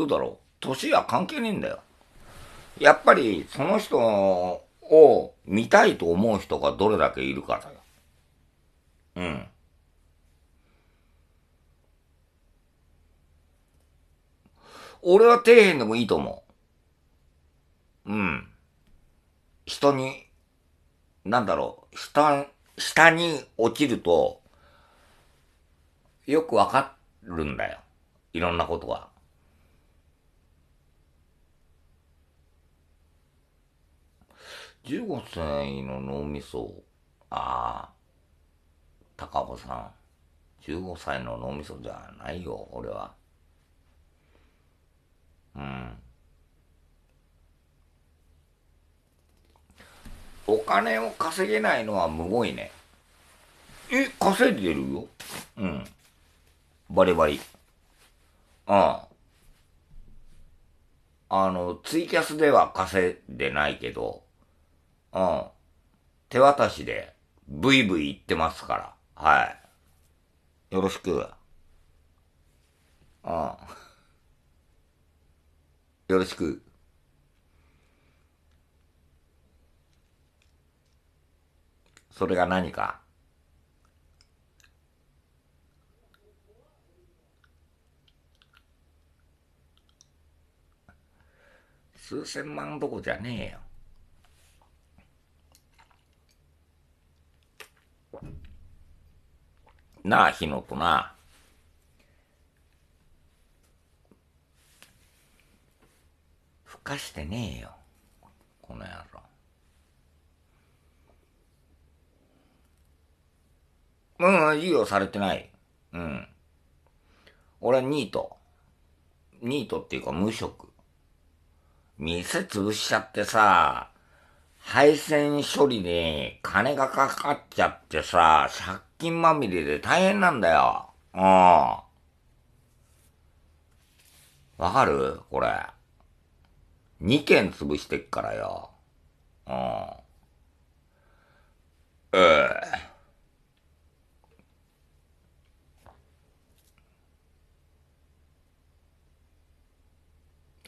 どうだろう年は関係ねえんだよ。やっぱり、その人を見たいと思う人がどれだけいるかだよ。うん。俺は底辺でもいいと思う。うん。人に、なんだろう、下、下に落ちると、よくわかるんだよ。いろんなことが。15歳の脳みそ、ああ、高子さん、15歳の脳みそじゃないよ、俺は。うん。お金を稼げないのはむごいね。え、稼いでるよ。うん。バリバリ。ああ。あの、ツイキャスでは稼いでないけど、うん。手渡しで、ブイブイ言ってますから。はい。よろしく。うん。よろしく。それが何か数千万どこじゃねえよ。なあ、火の粉な。ふかしてねえよ、この野郎。うん、いいよ、されてない。うん。俺はニート。ニートっていうか無職。店潰しちゃってさ、配線処理で金がかかっちゃってさ、借金まみれで大変なんだよ。うん。わかるこれ。二件潰してっからよ。うん。ええー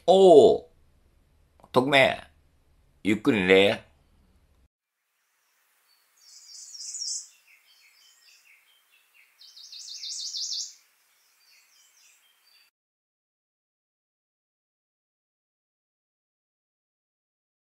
おお、特命、ゆっくりね。